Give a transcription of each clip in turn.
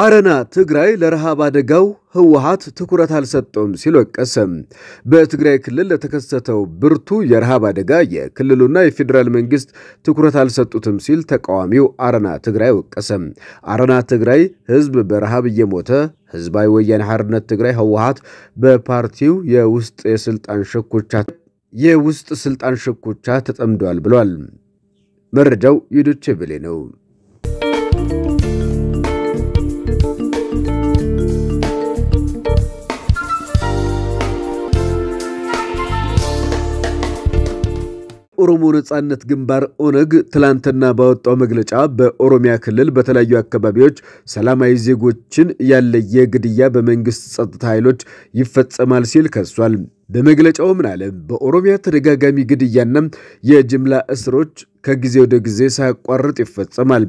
አረና ትግራይ ለረሃብ አደጋው ህወሓት ትኩረት አልሰጠውም ሲል ወቀሰም። በትግራይ ክልል ለተከሰተው ብርቱ የረሃብ አደጋ የክልሉና የፌዴራል መንግስት ትኩረት አልሰጡትም ሲል ተቃዋሚው አረና ትግራይ ወቀሰም። አረና ትግራይ ህዝብ በረሃብ እየሞተ ህዝባዊ ወያኔ ሓርነት ትግራይ ህወሓት በፓርቲው የውስጥ የስልጣን ሽኩቻ የውስጥ ሥልጣን ሽኩቻ ተጠምዷል ብሏል። መረጃው የዶቼ ቬሌ ነው። የኦሮሞ ነጻነት ግንባር ኦነግ ትላንትና ባወጣው መግለጫ በኦሮሚያ ክልል በተለያዩ አካባቢዎች ሰላማዊ ዜጎችን ያለየ ግድያ በመንግስት ጸጥታ ኃይሎች ይፈጸማል ሲል ከሷል። በመግለጫው ምን አለ? በኦሮሚያ ተደጋጋሚ ግድያና የጅምላ እስሮች ከጊዜ ወደ ጊዜ ሳያቋርጥ ይፈጸማል።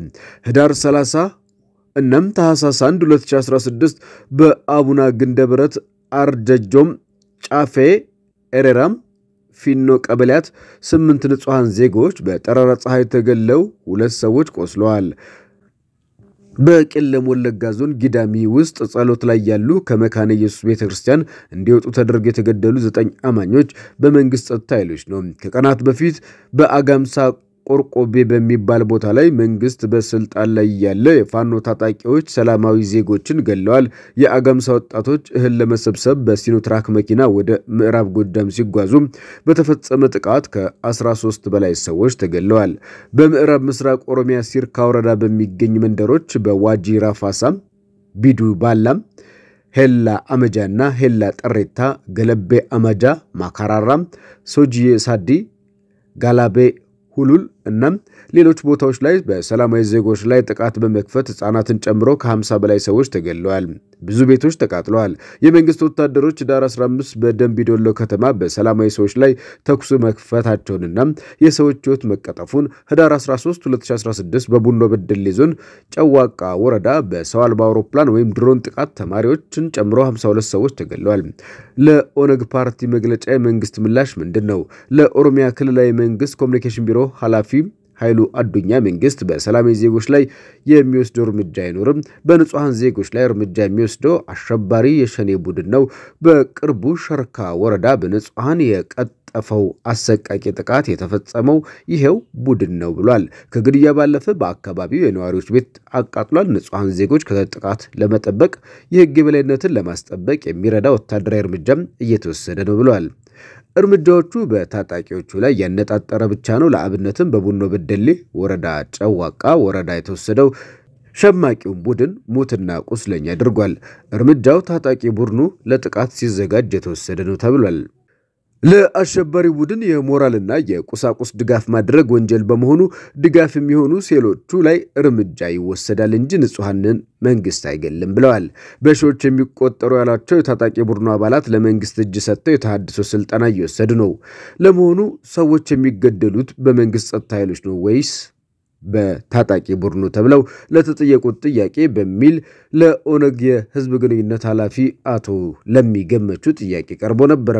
ህዳር 30 እናም ታህሳስ 1 2016 በአቡና ግንደብረት አርጀጆም ጫፌ ኤሬራም ፊኖ ቀበሌያት ስምንት ንጹሐን ዜጎች በጠራራ ፀሐይ ተገለው ሁለት ሰዎች ቆስለዋል። በቄለም ወለጋ ዞን ጊዳሚ ውስጥ ጸሎት ላይ ያሉ ከመካነ ኢየሱስ ቤተ ክርስቲያን እንዲወጡ ተደርገው የተገደሉ ዘጠኝ አማኞች በመንግስት ጸጥታ ኃይሎች ነው። ከቀናት በፊት በአጋምሳ ቆርቆቤ በሚባል ቦታ ላይ መንግስት በስልጣን ላይ ያለ የፋኖ ታጣቂዎች ሰላማዊ ዜጎችን ገለዋል። የአገምሳ ወጣቶች እህል ለመሰብሰብ በሲኖትራክ መኪና ወደ ምዕራብ ጎጃም ሲጓዙ በተፈጸመ ጥቃት ከ13 በላይ ሰዎች ተገለዋል። በምዕራብ ምስራቅ ኦሮሚያ ሲርካ ወረዳ በሚገኝ መንደሮች በዋጂ ራፋሳም፣ ቢዱ ባላም፣ ሄላ አመጃ ሄላ ጠሬታ፣ ገለቤ አመጃ፣ ማካራራም፣ ሶጂዬ ሳዲ፣ ጋላቤ ሁሉል እናም ሌሎች ቦታዎች ላይ በሰላማዊ ዜጎች ላይ ጥቃት በመክፈት ህጻናትን ጨምሮ ከ50 በላይ ሰዎች ተገለዋል ብዙ ቤቶች ተቃጥለዋል። የመንግስት ወታደሮች ዳር 15 ዶሎ ከተማ በሰላማዊ ሰዎች ላይ ተኩስ መክፈታቸውንና የሰዎች ህይወት መቀጠፉን ህዳር 13 2016 በቡኖ በደሌ ዞን ጨዋቃ ወረዳ በሰው አልባ አውሮፕላን ወይም ድሮን ጥቃት ተማሪዎችን ጨምሮ 52 ሰዎች ተገለዋል። ለኦነግ ፓርቲ መግለጫ የመንግስት ምላሽ ምንድን ነው? ለኦሮሚያ ክልላዊ መንግስት ኮሚኒኬሽን ቢሮ ኃላፊ ኃይሉ አዱኛ መንግስት በሰላማዊ ዜጎች ላይ የሚወስደው እርምጃ አይኖርም፣ በንጹሐን ዜጎች ላይ እርምጃ የሚወስደው አሸባሪ የሸኔ ቡድን ነው። በቅርቡ ሸርካ ወረዳ በንጹሐን የቀጥ ጠፈው አሰቃቂ ጥቃት የተፈጸመው ይሄው ቡድን ነው ብሏል። ከግድያ ባለፈ በአካባቢው የነዋሪዎች ቤት አቃጥሏል። ንጹሐን ዜጎች ከጥቃት ለመጠበቅ የህግ የበላይነትን ለማስጠበቅ የሚረዳ ወታደራዊ እርምጃም እየተወሰደ ነው ብሏል። እርምጃዎቹ በታጣቂዎቹ ላይ ያነጣጠረ ብቻ ነው። ለአብነትም በቡኖ በደሌ ወረዳ ጨዋቃ ወረዳ የተወሰደው ሸማቂውን ቡድን ሙትና ቁስለኛ አድርጓል። እርምጃው ታጣቂ ቡድኑ ለጥቃት ሲዘጋጅ የተወሰደ ነው ተብሏል። ለአሸባሪ ቡድን የሞራልና የቁሳቁስ ድጋፍ ማድረግ ወንጀል በመሆኑ ድጋፍ የሚሆኑ ሴሎቹ ላይ እርምጃ ይወሰዳል እንጂ ንጹሐንን መንግስት አይገልም ብለዋል። በሺዎች የሚቆጠሩ ያሏቸው የታጣቂ ቡድኑ አባላት ለመንግስት እጅ ሰጥተው የተሃድሶ ስልጠና እየወሰዱ ነው። ለመሆኑ ሰዎች የሚገደሉት በመንግስት ጸጥታ ኃይሎች ነው ወይስ በታጣቂ ቡድኑ ተብለው ለተጠየቁት ጥያቄ በሚል ለኦነግ የህዝብ ግንኙነት ኃላፊ አቶ ለሚ ገመቹ ጥያቄ ቀርቦ ነበረ።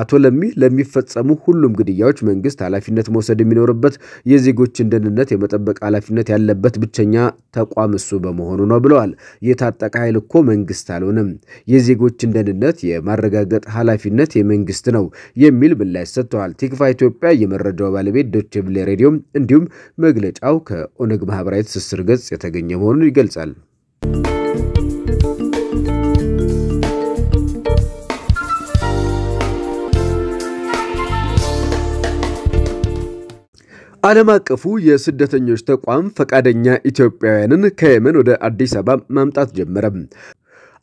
አቶ ለሚ ለሚፈጸሙ ሁሉም ግድያዎች መንግስት ኃላፊነት መውሰድ የሚኖርበት የዜጎችን ደህንነት የመጠበቅ ኃላፊነት ያለበት ብቸኛ ተቋም እሱ በመሆኑ ነው ብለዋል። የታጠቀ ኃይል እኮ መንግስት አልሆነም፣ የዜጎችን ደህንነት የማረጋገጥ ኃላፊነት የመንግስት ነው የሚል ምላሽ ሰጥተዋል። ቲክፋ ኢትዮጵያ የመረጃው ባለቤት ዶቼ ቬለ ሬዲዮም እንዲሁም መግለጫው መግለጫው ከኦነግ ማህበራዊ ትስስር ገጽ የተገኘ መሆኑን ይገልጻል። ዓለም አቀፉ የስደተኞች ተቋም ፈቃደኛ ኢትዮጵያውያንን ከየመን ወደ አዲስ አበባ ማምጣት ጀመረ።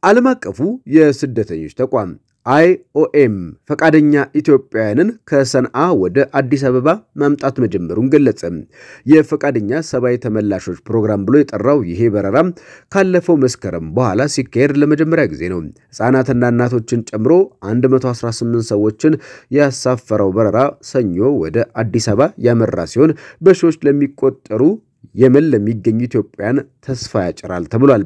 ዓለም አቀፉ የስደተኞች ተቋም አይኦኤም ፈቃደኛ ኢትዮጵያውያንን ከሰንአ ወደ አዲስ አበባ ማምጣት መጀመሩን ገለጸ። የፈቃደኛ ሰብአዊ ተመላሾች ፕሮግራም ብሎ የጠራው ይሄ በረራ ካለፈው መስከረም በኋላ ሲካሄድ ለመጀመሪያ ጊዜ ነው። ህፃናትና እናቶችን ጨምሮ 118 ሰዎችን ያሳፈረው በረራ ሰኞ ወደ አዲስ አበባ ያመራ ሲሆን በሺዎች ለሚቆጠሩ የመን ለሚገኙ ኢትዮጵያውያን ተስፋ ያጭራል ተብሏል።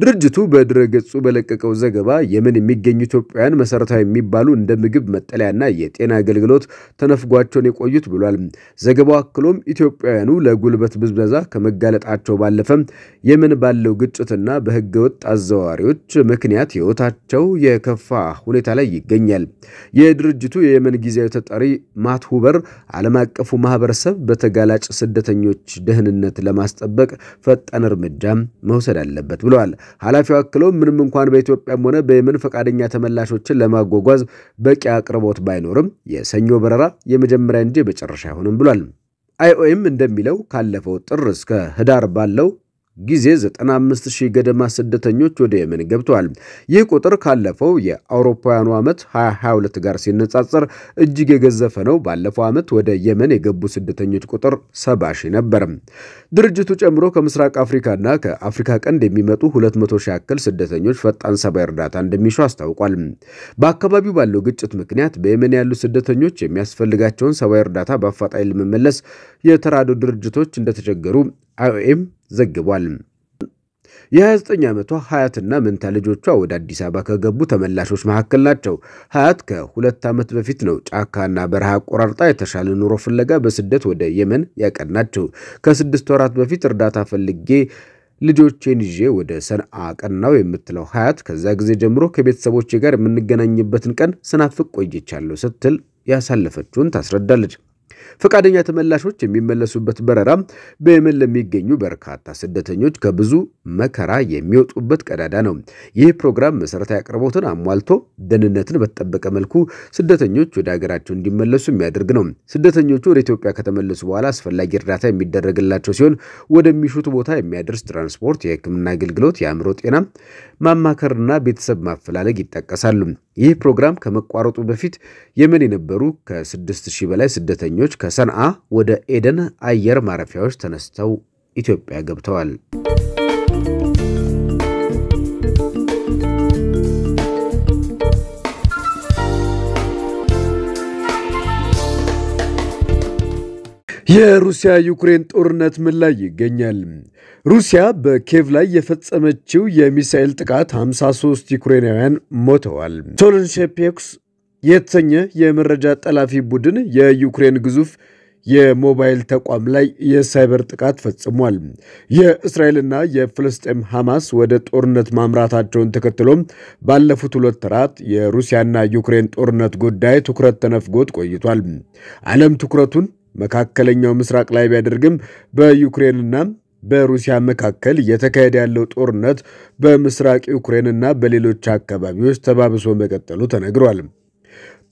ድርጅቱ በድረገጹ በለቀቀው ዘገባ የመን የሚገኙ ኢትዮጵያውያን መሰረታዊ የሚባሉ እንደ ምግብ፣ መጠለያና የጤና አገልግሎት ተነፍጓቸውን የቆዩት ብሏል። ዘገባው አክሎም ኢትዮጵያውያኑ ለጉልበት ብዝበዛ ከመጋለጣቸው ባለፈም የመን ባለው ግጭትና በህገወጥ አዘዋዋሪዎች ምክንያት ህይወታቸው የከፋ ሁኔታ ላይ ይገኛል። የድርጅቱ የየመን ጊዜያዊ ተጠሪ ማት ሁበር ዓለም አቀፉ ማህበረሰብ በተጋላጭ ስደተኞች ደህንነት ለማስጠበቅ ፈጣን እርምጃ መውሰድ አለበት ብለዋል። ኃላፊው አክለው ምንም እንኳን በኢትዮጵያም ሆነ በየመን ፈቃደኛ ተመላሾችን ለማጓጓዝ በቂ አቅርቦት ባይኖርም የሰኞ በረራ የመጀመሪያ እንጂ የመጨረሻ አይሆንም ብሏል። አይኦኤም እንደሚለው ካለፈው ጥር እስከ ህዳር ባለው ጊዜ 95000 ገደማ ስደተኞች ወደ የመን ገብተዋል። ይህ ቁጥር ካለፈው የአውሮፓውያኑ ዓመት 2022 ጋር ሲነጻጸር እጅግ የገዘፈ ነው። ባለፈው ዓመት ወደ የመን የገቡ ስደተኞች ቁጥር 70 ሺህ ነበር። ድርጅቱ ጨምሮ ከምስራቅ አፍሪካና ከአፍሪካ ቀንድ የሚመጡ 200 ሺህ ያክል ስደተኞች ፈጣን ሰብአዊ እርዳታ እንደሚሹ አስታውቋል። በአካባቢው ባለው ግጭት ምክንያት በየመን ያሉ ስደተኞች የሚያስፈልጋቸውን ሰብአዊ እርዳታ በአፋጣኝ ለመመለስ የተራድኦ ድርጅቶች እንደተቸገሩ አይኦኤም ዘግቧል። የ29 ዓመቷ ሀያትና መንታ ልጆቿ ወደ አዲስ አበባ ከገቡ ተመላሾች መካከል ናቸው። ሀያት ከሁለት ዓመት በፊት ነው ጫካና በረሃ አቆራርጣ የተሻለ ኑሮ ፍለጋ በስደት ወደ የመን ያቀናቸው። ከስድስት ወራት በፊት እርዳታ ፈልጌ ልጆቼን ይዤ ወደ ሰንዓ ቀናው የምትለው ሀያት ከዛ ጊዜ ጀምሮ ከቤተሰቦቼ ጋር የምንገናኝበትን ቀን ስናፍቅ ቆይቻለሁ ስትል ያሳለፈችውን ታስረዳለች። ፈቃደኛ ተመላሾች የሚመለሱበት በረራ በየመን ለሚገኙ በርካታ ስደተኞች ከብዙ መከራ የሚወጡበት ቀዳዳ ነው። ይህ ፕሮግራም መሠረታዊ አቅርቦትን አሟልቶ ደህንነትን በተጠበቀ መልኩ ስደተኞች ወደ ሀገራቸው እንዲመለሱ የሚያደርግ ነው። ስደተኞቹ ወደ ኢትዮጵያ ከተመለሱ በኋላ አስፈላጊ እርዳታ የሚደረግላቸው ሲሆን ወደሚሹት ቦታ የሚያደርስ ትራንስፖርት፣ የሕክምና አገልግሎት፣ የአእምሮ ጤና ማማከርና ቤተሰብ ማፈላለግ ይጠቀሳሉ። ይህ ፕሮግራም ከመቋረጡ በፊት የመን የነበሩ ከ6000 በላይ ስደተኞች ከሰንዓ ወደ ኤደን አየር ማረፊያዎች ተነስተው ኢትዮጵያ ገብተዋል። የሩሲያ ዩክሬን ጦርነት ምን ላይ ይገኛል? ሩሲያ በኬቭ ላይ የፈጸመችው የሚሳኤል ጥቃት 53 ዩክሬናውያን ሞተዋል። ቶለንሼፔክስ የተሰኘ የመረጃ ጠላፊ ቡድን የዩክሬን ግዙፍ የሞባይል ተቋም ላይ የሳይበር ጥቃት ፈጽሟል። የእስራኤልና የፍልስጤም ሐማስ ወደ ጦርነት ማምራታቸውን ተከትሎም ባለፉት ሁለት ወራት የሩሲያና ዩክሬን ጦርነት ጉዳይ ትኩረት ተነፍጎት ቆይቷል። ዓለም ትኩረቱን መካከለኛው ምስራቅ ላይ ቢያደርግም በዩክሬንና በሩሲያ መካከል እየተካሄደ ያለው ጦርነት በምስራቅ ዩክሬንና በሌሎች አካባቢዎች ተባብሶ መቀጠሉ ተነግሯል።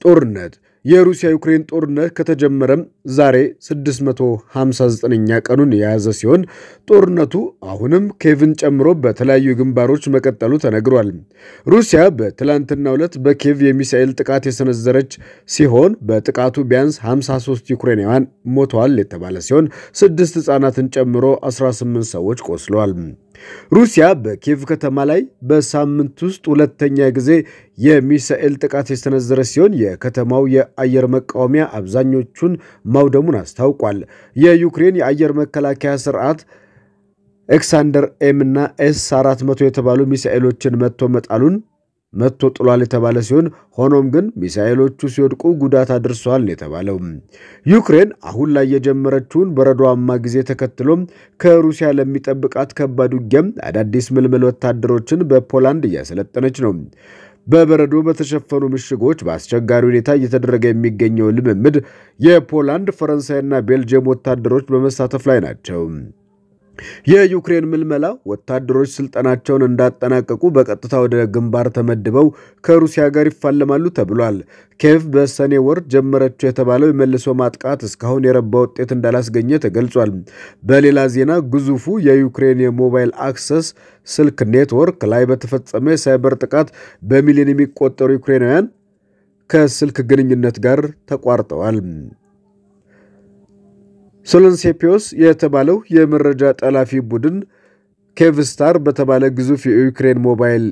ጦርነት የሩሲያ ዩክሬን ጦርነት ከተጀመረም ዛሬ 659ኛ ቀኑን የያዘ ሲሆን ጦርነቱ አሁንም ኬቭን ጨምሮ በተለያዩ ግንባሮች መቀጠሉ ተነግሯል። ሩሲያ በትላንትናው ዕለት በኬቭ የሚሳኤል ጥቃት የሰነዘረች ሲሆን በጥቃቱ ቢያንስ 53 ዩክሬናውያን ሞተዋል የተባለ ሲሆን ስድስት ሕፃናትን ጨምሮ 18 ሰዎች ቆስለዋል። ሩሲያ በኪየቭ ከተማ ላይ በሳምንት ውስጥ ሁለተኛ ጊዜ የሚሳኤል ጥቃት የሰነዘረ ሲሆን የከተማው የአየር መቃወሚያ አብዛኞቹን ማውደሙን አስታውቋል። የዩክሬን የአየር መከላከያ ስርዓት ኤክሳንደር ኤም እና ኤስ 400 የተባሉ ሚሳኤሎችን መጥቶ መጣሉን መጥቶ ጥሏል የተባለ ሲሆን ሆኖም ግን ሚሳኤሎቹ ሲወድቁ ጉዳት አድርሷል የተባለው ዩክሬን አሁን ላይ የጀመረችውን በረዷማ ጊዜ ተከትሎ ከሩሲያ ለሚጠብቃት ከባድ ውጊያም አዳዲስ ምልምል ወታደሮችን በፖላንድ እያሰለጠነች ነው። በበረዶ በተሸፈኑ ምሽጎች በአስቸጋሪ ሁኔታ እየተደረገ የሚገኘው ልምምድ የፖላንድ ፈረንሳይና ቤልጅየም ወታደሮች በመሳተፍ ላይ ናቸው። የዩክሬን ምልመላ ወታደሮች ስልጠናቸውን እንዳጠናቀቁ በቀጥታ ወደ ግንባር ተመድበው ከሩሲያ ጋር ይፋለማሉ ተብሏል። ኬቭ በሰኔ ወር ጀመረችው የተባለው የመልሶ ማጥቃት እስካሁን የረባ ውጤት እንዳላስገኘ ተገልጿል። በሌላ ዜና ግዙፉ የዩክሬን የሞባይል አክሰስ ስልክ ኔትወርክ ላይ በተፈጸመ የሳይበር ጥቃት በሚሊዮን የሚቆጠሩ ዩክሬናውያን ከስልክ ግንኙነት ጋር ተቋርጠዋል። ሶሎንሴፒዮስ የተባለው የመረጃ ጠላፊ ቡድን ኬቭስታር በተባለ ግዙፍ የዩክሬን ሞባይል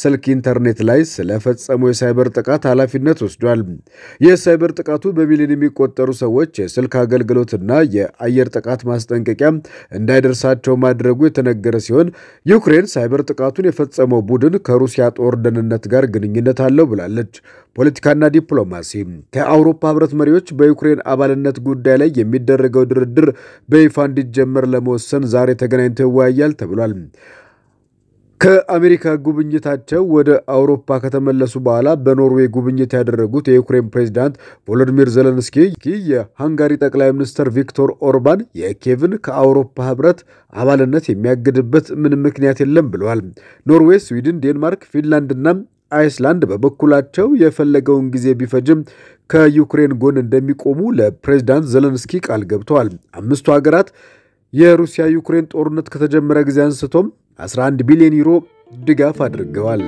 ስልክ ኢንተርኔት ላይ ስለፈጸመው የሳይበር ጥቃት ኃላፊነት ወስዷል። የሳይበር ጥቃቱ በሚሊዮን የሚቆጠሩ ሰዎች የስልክ አገልግሎትና የአየር ጥቃት ማስጠንቀቂያ እንዳይደርሳቸው ማድረጉ የተነገረ ሲሆን ዩክሬን ሳይበር ጥቃቱን የፈጸመው ቡድን ከሩሲያ ጦር ደህንነት ጋር ግንኙነት አለው ብላለች። ፖለቲካና ዲፕሎማሲ ከአውሮፓ ህብረት መሪዎች በዩክሬን አባልነት ጉዳይ ላይ የሚደረገው ድርድር በይፋ እንዲጀመር ለመወሰን ዛሬ ተገናኝተው ይወያያል ተብሏል። ከአሜሪካ ጉብኝታቸው ወደ አውሮፓ ከተመለሱ በኋላ በኖርዌይ ጉብኝት ያደረጉት የዩክሬን ፕሬዚዳንት ቮሎዲሚር ዘለንስኪ የሃንጋሪ ጠቅላይ ሚኒስትር ቪክቶር ኦርባን የኬቭን ከአውሮፓ ህብረት አባልነት የሚያግድበት ምን ምክንያት የለም ብለዋል። ኖርዌይ፣ ስዊድን፣ ዴንማርክ፣ ፊንላንድና አይስላንድ በበኩላቸው የፈለገውን ጊዜ ቢፈጅም ከዩክሬን ጎን እንደሚቆሙ ለፕሬዚዳንት ዘለንስኪ ቃል ገብተዋል። አምስቱ ሀገራት የሩሲያ ዩክሬን ጦርነት ከተጀመረ ጊዜ አንስቶም 11 ቢሊዮን ዩሮ ድጋፍ አድርገዋል።